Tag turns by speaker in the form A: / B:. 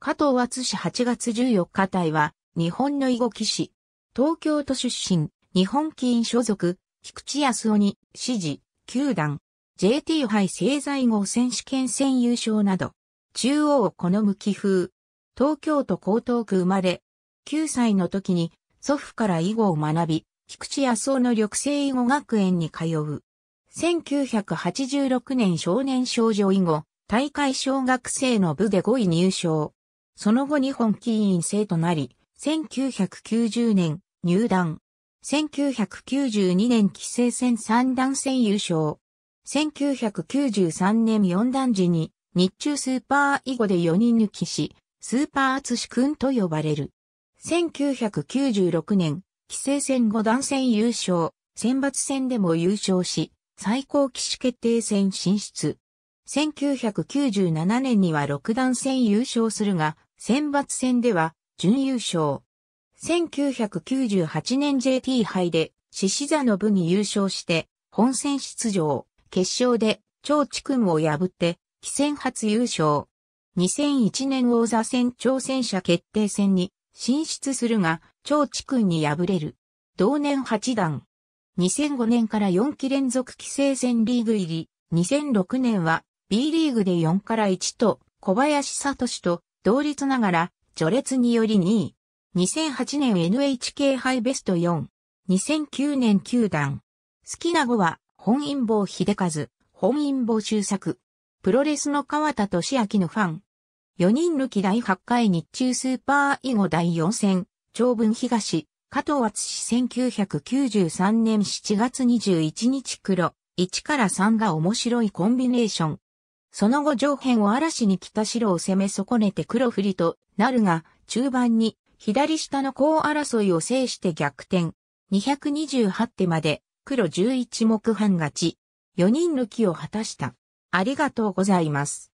A: 加藤厚氏8月14日隊は、日本の囲碁騎士。東京都出身、日本棋院所属、菊池康夫に、支持、球団、JT 杯製材後選手権戦優勝など、中央を好む棋風。東京都江東区生まれ、9歳の時に祖父から囲碁を学び、菊池康夫の緑星囲碁学園に通う。1986年少年少女囲碁大会小学生の部で5位入賞。その後日本棋院生となり、1990年入団。1992年棋聖戦三段戦優勝。1993年四段時に日中スーパー囲碁で4人抜きし、スーパー厚くんと呼ばれる。1996年、棋聖戦五段戦優勝、選抜戦でも優勝し、最高棋士決定戦進出。1997年には六段戦優勝するが、選抜戦では準優勝。1998年 JT 杯で獅子座の部に優勝して本戦出場。決勝で超地君を破って棋戦初優勝。2001年王座戦挑戦者決定戦に進出するが、超地君に敗れる。同年8段。2005年から4期連続規制戦リーグ入り、2006年は B リーグで4から1と小林聡と同率ながら、序列により2位。2008年 NHK 杯ベスト4。2009年球団。好きな語は、本因坊秀和、本因坊周作。プロレスの川田俊明のファン。4人抜き第8回日中スーパー囲碁第4戦、長文東、加藤厚史1993年7月21日黒、1から3が面白いコンビネーション。その後上辺を嵐に来た白を攻め損ねて黒振りとなるが、中盤に左下の高争いを制して逆転。228手まで黒11目半勝ち。4人抜きを果たした。ありがとうございます。